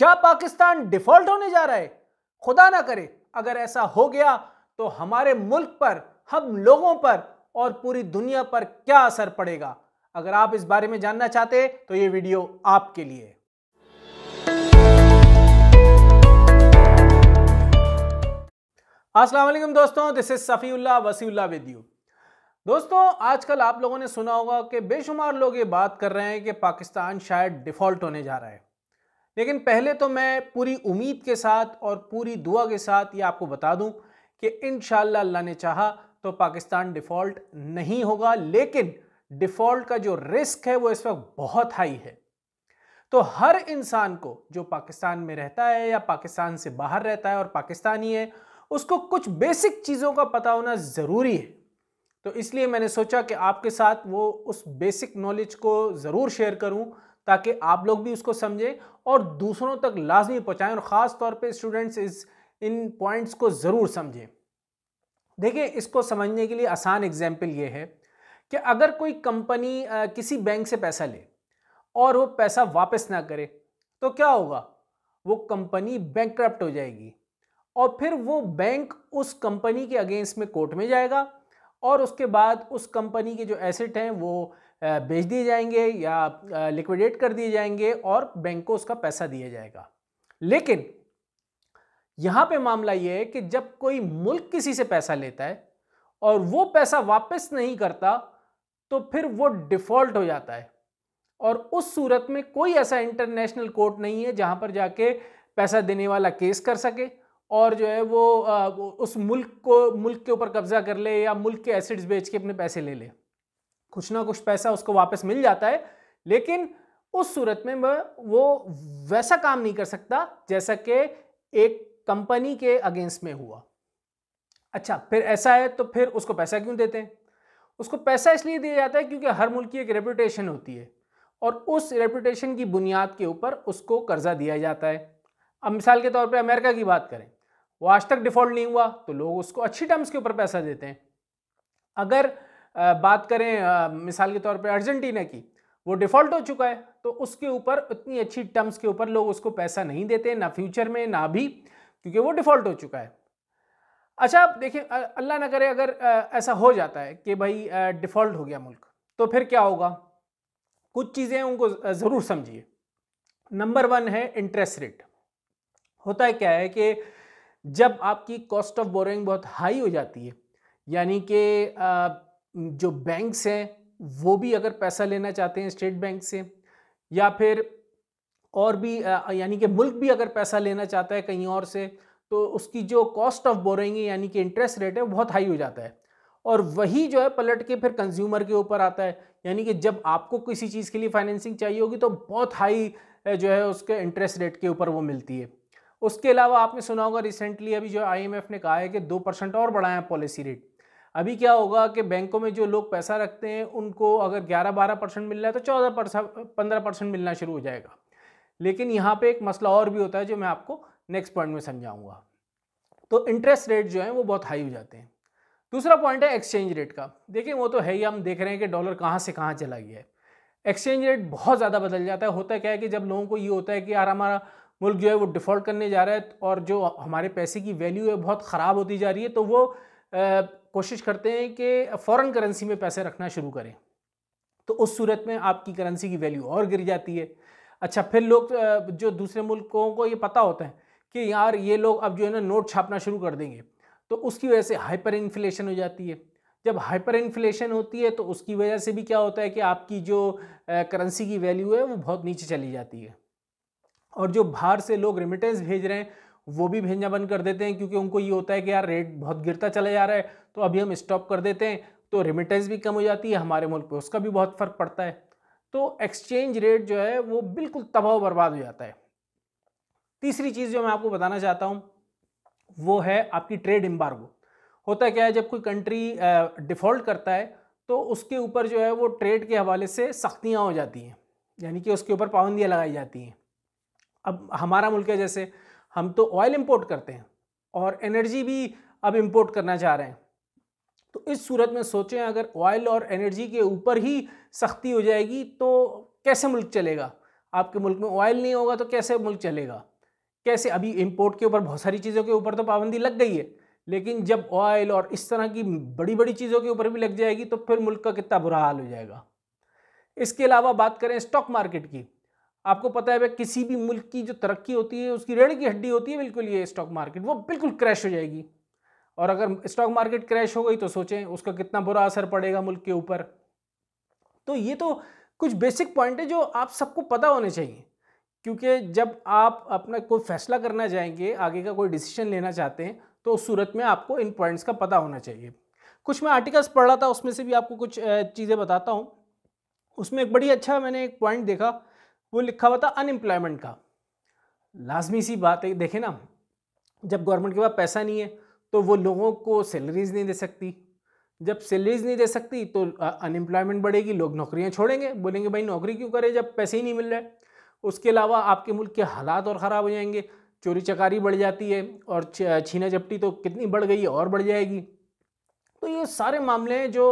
क्या पाकिस्तान डिफॉल्ट होने जा रहा है खुदा ना करे अगर ऐसा हो गया तो हमारे मुल्क पर हम लोगों पर और पूरी दुनिया पर क्या असर पड़ेगा अगर आप इस बारे में जानना चाहते तो ये वीडियो आपके लिए अस्सलाम वालेकुम दोस्तों this is Safiullah Wasiullah with you दोस्तों आजकल आप लोगों ने सुना होगा कि बेशुमार लोग ये बात कर रहे हैं कि पाकिस्तान शायद डिफ़ॉल्ट होने जा रहा है लेकिन पहले तो मैं पूरी उम्मीद के साथ और पूरी दुआ के साथ ये आपको बता दूं कि इन अल्लाह ने चाहा तो पाकिस्तान डिफ़ॉल्ट नहीं होगा लेकिन डिफ़ॉल्ट का जो रिस्क है वो इस वक्त बहुत हाई है तो हर इंसान को जो पाकिस्तान में रहता है या पाकिस्तान से बाहर रहता है और पाकिस्तानी है उसको कुछ बेसिक चीज़ों का पता होना ज़रूरी है तो इसलिए मैंने सोचा कि आपके साथ वो उस बेसिक नॉलेज को ज़रूर शेयर करूँ ताकि आप लोग भी उसको समझें और दूसरों तक लाजमी पहुँचाएँ और ख़ास तौर पर स्टूडेंट्स इस इन पॉइंट्स को ज़रूर समझें देखिए इसको समझने के लिए आसान एग्जाम्पल ये है कि अगर कोई कंपनी किसी बैंक से पैसा ले और वो पैसा वापस ना करे तो क्या होगा वो कंपनी बैंक हो जाएगी और फिर वो बैंक उस कंपनी के अगेंस्ट में कोर्ट में जाएगा और उसके बाद उस कंपनी के जो एसेट हैं वो बेच दिए जाएंगे या लिक्विडेट कर दिए जाएंगे और बैंक को उसका पैसा दिया जाएगा लेकिन यहाँ पे मामला यह है कि जब कोई मुल्क किसी से पैसा लेता है और वो पैसा वापस नहीं करता तो फिर वो डिफ़ॉल्ट हो जाता है और उस सूरत में कोई ऐसा इंटरनेशनल कोर्ट नहीं है जहाँ पर जाके पैसा देने वाला केस कर सके और जो है वो उस मुल्क को मुल्क के ऊपर कब्ज़ा कर ले या मुल्क के एसिड्स बेच के अपने पैसे ले ले कुछ ना कुछ पैसा उसको वापस मिल जाता है लेकिन उस सूरत में वो वैसा काम नहीं कर सकता जैसा कि एक कंपनी के अगेंस्ट में हुआ अच्छा फिर ऐसा है तो फिर उसको पैसा क्यों देते हैं उसको पैसा इसलिए दिया जाता है क्योंकि हर मुल्क की एक रेपुटेशन होती है और उस रेपुटेशन की बुनियाद के ऊपर उसको कर्जा दिया जाता है अब मिसाल के तौर पर अमेरिका की बात करें वो आज तक डिफ़ॉल्ट नहीं हुआ तो लोग उसको अच्छी टर्म्स के ऊपर पैसा देते हैं अगर बात करें मिसाल के तौर पे अर्जेंटीना की वो डिफ़ॉल्ट हो चुका है तो उसके ऊपर उतनी अच्छी टर्म्स के ऊपर लोग उसको पैसा नहीं देते ना फ्यूचर में ना भी क्योंकि वो डिफ़ॉल्ट हो चुका है अच्छा आप देखें अल्लाह ना करे अगर ऐसा हो जाता है कि भाई डिफ़ॉल्ट हो गया मुल्क तो फिर क्या होगा कुछ चीज़ें उनको ज़रूर समझिए नंबर वन है इंटरेस्ट रेट होता है क्या है कि जब आपकी कॉस्ट ऑफ बोरिंग बहुत हाई हो जाती है यानी कि जो बैंक्स हैं वो भी अगर पैसा लेना चाहते हैं स्टेट बैंक से या फिर और भी यानी कि मुल्क भी अगर पैसा लेना चाहता है कहीं और से तो उसकी जो कॉस्ट ऑफ है यानी कि इंटरेस्ट रेट है बहुत हाई हो जाता है और वही जो है पलट के फिर कंज्यूमर के ऊपर आता है यानी कि जब आपको किसी चीज़ के लिए फाइनेंसिंग चाहिए होगी तो बहुत हाई जो है उसके इंटरेस्ट रेट के ऊपर वो मिलती है उसके अलावा आपने सुना होगा रिसेंटली अभी जो आईएमएफ ने कहा है कि दो परसेंट और बढ़ाया पॉलिसी रेट अभी क्या होगा कि बैंकों में जो लोग पैसा रखते हैं उनको अगर 11-12 परसेंट मिल रहा है तो 14 परसेंट पंद्रह परसेंट मिलना शुरू हो जाएगा लेकिन यहाँ पे एक मसला और भी होता है जो मैं आपको नेक्स्ट पॉइंट में समझाऊंगा तो इंटरेस्ट रेट जो है वो बहुत हाई हो जाते हैं दूसरा पॉइंट है एक्सचेंज रेट का देखिए वो तो है ही हम देख रहे हैं कि डॉलर कहाँ से कहाँ चला गया है एक्सचेंज रेट बहुत ज़्यादा बदल जाता है होता है क्या है कि जब लोगों को ये होता है कि यार हमारा मुल्क जो है वो डिफ़ॉल्ट करने जा रहा है और जो हमारे पैसे की वैल्यू है बहुत ख़राब होती जा रही है तो वो कोशिश करते हैं कि फ़ॉरन करेंसी में पैसे रखना शुरू करें तो उस सूरत में आपकी करेंसी की वैल्यू और गिर जाती है अच्छा फिर लोग जो दूसरे मुल्कों को ये पता होता है कि यार ये लोग अब जो है ना नोट छापना शुरू कर देंगे तो उसकी वजह से हाइपर इन्फ्लेशन हो जाती है जब हाइपर इन्फ्लेशन होती है तो उसकी वजह से भी क्या होता है कि आपकी जो करेंसी की वैल्यू है वो बहुत नीचे चली जाती है और जो बाहर से लोग रिमिटेंस भेज रहे हैं वो भी भेजना बंद कर देते हैं क्योंकि उनको ये होता है कि यार रेट बहुत गिरता चला जा रहा है तो अभी हम स्टॉप कर देते हैं तो रिमिटेंस भी कम हो जाती है हमारे मुल्क पर उसका भी बहुत फ़र्क पड़ता है तो एक्सचेंज रेट जो है वो बिल्कुल तबाह बर्बाद हो जाता है तीसरी चीज़ जो मैं आपको बताना चाहता हूँ वो है आपकी ट्रेड एम्बार्गो होता है क्या है जब कोई कंट्री डिफ़ॉल्ट करता है तो उसके ऊपर जो है वो ट्रेड के हवाले से सख्तियाँ हो जाती हैं यानी कि उसके ऊपर पाबंदियाँ लगाई जाती हैं अब हमारा मुल्क है जैसे हम तो ऑयल इम्पोर्ट करते हैं और एनर्जी भी अब इम्पोर्ट करना चाह रहे हैं तो इस सूरत में सोचें अगर ऑयल और एनर्जी के ऊपर ही सख्ती हो जाएगी तो कैसे मुल्क चलेगा आपके मुल्क में ऑयल नहीं होगा तो कैसे मुल्क चलेगा कैसे अभी इम्पोर्ट के ऊपर बहुत सारी चीज़ों के ऊपर तो पाबंदी लग गई है लेकिन जब ऑयल और इस तरह की बड़ी बड़ी चीज़ों के ऊपर भी लग जाएगी तो फिर मुल्क का कितना बुरा हाल हो जाएगा इसके अलावा बात करें स्टॉक मार्केट की आपको पता है भाई किसी भी मुल्क की जो तरक्की होती है उसकी रेड़ की हड्डी होती है बिल्कुल ये स्टॉक मार्केट वो बिल्कुल क्रैश हो जाएगी और अगर स्टॉक मार्केट क्रैश हो गई तो सोचें उसका कितना बुरा असर पड़ेगा मुल्क के ऊपर तो ये तो कुछ बेसिक पॉइंट है जो आप सबको पता होने चाहिए क्योंकि जब आप अपना कोई फैसला करना चाहेंगे आगे का कोई डिसीजन लेना चाहते हैं तो उस सूरत में आपको इन पॉइंट्स का पता होना चाहिए कुछ मैं आर्टिकल्स पढ़ रहा था उसमें से भी आपको कुछ चीज़ें बताता हूँ उसमें एक बड़ी अच्छा मैंने एक पॉइंट देखा वो लिखा हुआ था अनएम्प्लॉयमेंट का लाजमी सी बात है देखे ना जब गवर्नमेंट के पास पैसा नहीं है तो वो लोगों को सैलरीज नहीं दे सकती जब सैलरीज नहीं दे सकती तो अनएम्प्लॉयमेंट बढ़ेगी लोग नौकरियां छोड़ेंगे बोलेंगे भाई नौकरी क्यों करें जब पैसे ही नहीं मिल रहे उसके अलावा आपके मुल्क के हालात और ख़राब हो जाएंगे चोरी चकारी बढ़ जाती है और छीना झपटी तो कितनी बढ़ गई और बढ़ जाएगी तो ये सारे मामले हैं जो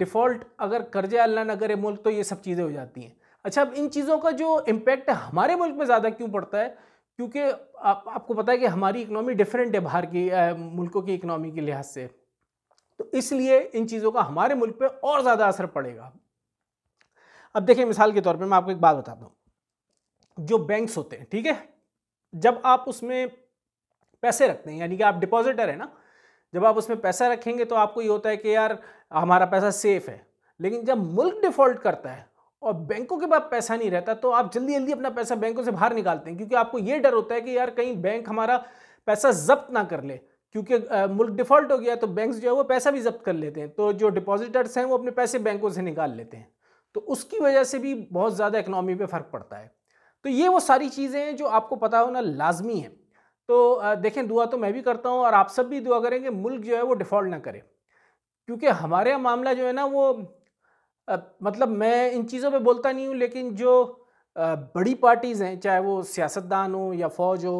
डिफ़ॉल्ट अगर कर्जे अल्लाह ना करे मुल्क तो ये सब चीज़ें हो जाती हैं अच्छा अब इन चीज़ों का जो इम्पैक्ट है हमारे मुल्क में ज़्यादा क्यों पड़ता है क्योंकि आप, आपको पता है कि हमारी इकनॉमी डिफरेंट है बाहर की आ, मुल्कों की इकनॉमी के लिहाज से तो इसलिए इन चीज़ों का हमारे मुल्क पे और ज़्यादा असर पड़ेगा अब देखिए मिसाल के तौर पे मैं आपको एक बात बताता हूँ जो बैंक्स होते हैं ठीक है जब आप उसमें पैसे रखते हैं यानी कि आप डिपॉजिटर हैं ना जब आप उसमें पैसा रखेंगे तो आपको ये होता है कि यार हमारा पैसा सेफ है लेकिन जब मुल्क डिफॉल्ट करता है और बैंकों के पास पैसा नहीं रहता तो आप जल्दी जल्दी अपना पैसा बैंकों से बाहर निकालते हैं क्योंकि आपको ये डर होता है कि यार कहीं बैंक हमारा पैसा जब्त ना कर ले क्योंकि मुल्क डिफ़ॉल्ट हो गया तो बैंक जो है वो पैसा भी जब्त कर लेते हैं तो जो डिपॉजिटर्स हैं वो अपने पैसे बैंकों से निकाल लेते हैं तो उसकी वजह से भी बहुत ज़्यादा इकनॉमी पर फ़र्क पड़ता है तो ये वो सारी चीज़ें हैं जो आपको पता होना लाजमी है तो देखें दुआ तो मैं भी करता हूँ और आप सब भी दुआ करें कि मुल्क जो है वो डिफ़ॉल्ट ना करें क्योंकि हमारे यहाँ मामला जो है ना वो मतलब मैं इन चीज़ों पे बोलता नहीं हूँ लेकिन जो बड़ी पार्टीज़ हैं चाहे वो सियासतदान हो या फौज हो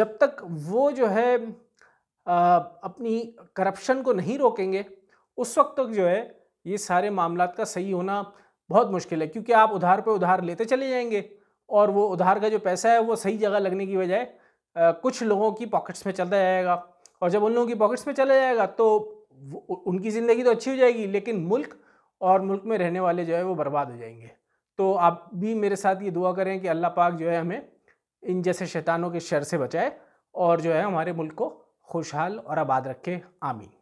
जब तक वो जो है अपनी करप्शन को नहीं रोकेंगे उस वक्त तक जो है ये सारे मामला का सही होना बहुत मुश्किल है क्योंकि आप उधार पर उधार लेते चले जाएंगे और वो उधार का जो पैसा है वो सही जगह लगने की बजाय कुछ लोगों की पॉकेट्स में चलता जाएगा और जब उन लोगों की पॉकेट्स में चला जाएगा तो उनकी ज़िंदगी तो अच्छी हो जाएगी लेकिन मुल्क और मुल्क में रहने वाले जो है वो बर्बाद हो जाएंगे तो आप भी मेरे साथ ये दुआ करें कि अल्लाह पाक जो है हमें इन जैसे शैतानों के शर से बचाए और जो है हमारे मुल्क को खुशहाल और आबाद रखे आमीन